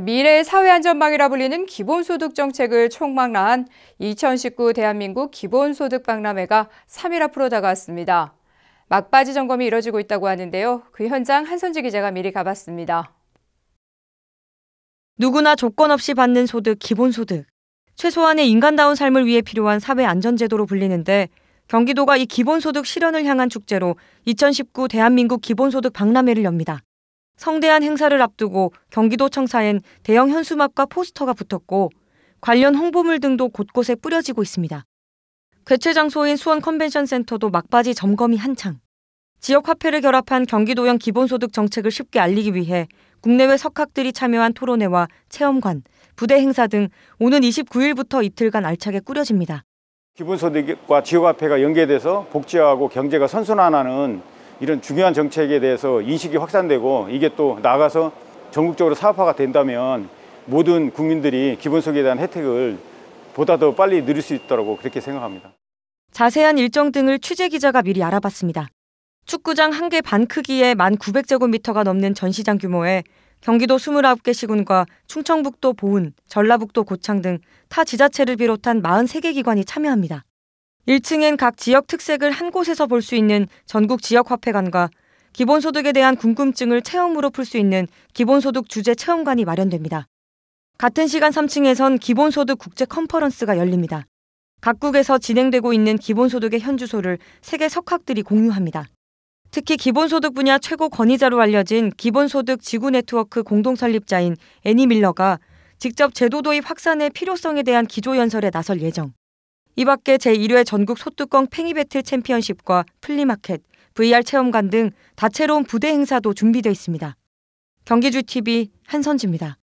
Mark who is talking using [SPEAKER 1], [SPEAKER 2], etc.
[SPEAKER 1] 미래의 사회안전망이라 불리는 기본소득 정책을 총망라한 2019 대한민국 기본소득 박람회가 3일 앞으로 다가왔습니다. 막바지 점검이 이뤄지고 있다고 하는데요. 그 현장 한선지 기자가 미리 가봤습니다.
[SPEAKER 2] 누구나 조건 없이 받는 소득, 기본소득.
[SPEAKER 1] 최소한의 인간다운
[SPEAKER 2] 삶을 위해 필요한 사회안전제도로 불리는데 경기도가 이 기본소득 실현을 향한 축제로 2019 대한민국 기본소득 박람회를 엽니다. 성대한 행사를 앞두고 경기도청사엔 대형 현수막과 포스터가 붙었고 관련 홍보물 등도 곳곳에 뿌려지고 있습니다. 개최 장소인 수원 컨벤션 센터도 막바지 점검이 한창. 지역 화폐를 결합한 경기도형 기본소득 정책을 쉽게 알리기 위해 국내외 석학들이 참여한 토론회와 체험관, 부대 행사 등 오는 29일부터 이틀간 알차게 꾸려집니다.
[SPEAKER 3] 기본소득과 지역화폐가 연계돼서 복지하고 경제가 선순환하는 이런 중요한 정책에 대해서 인식이 확산되고 이게 또 나가서 전국적으로 사업화가 된다면 모든 국민들이 기본소득에 대한 혜택을 보다 더 빨리 누릴 수있다고 그렇게 생각합니다.
[SPEAKER 2] 자세한 일정 등을 취재 기자가 미리 알아봤습니다. 축구장 한 개 반크기에 1,900제곱미터가 넘는 전시장 규모에 경기도 29개 시군과 충청북도 보은, 전라북도 고창 등 타 지자체를 비롯한 43개 기관이 참여합니다. 1층엔 각 지역 특색을 한 곳에서 볼 수 있는 전국 지역 화폐관과 기본소득에 대한 궁금증을 체험으로 풀 수 있는 기본소득 주제 체험관이 마련됩니다. 같은 시간 3층에선 기본소득 국제 컨퍼런스가 열립니다. 각국에서 진행되고 있는 기본소득의 현주소를 세계 석학들이 공유합니다. 특히 기본소득 분야 최고 권위자로 알려진 기본소득 지구 네트워크 공동 설립자인 애니 밀러가 직접 제도 도입 확산의 필요성에 대한 기조 연설에 나설 예정. 이 밖에 제1회 전국 소뚜껑 팽이배틀 챔피언십과 플리마켓, VR 체험관 등 다채로운 부대 행사도 준비되어 있습니다. 경기주TV 한선지입니다.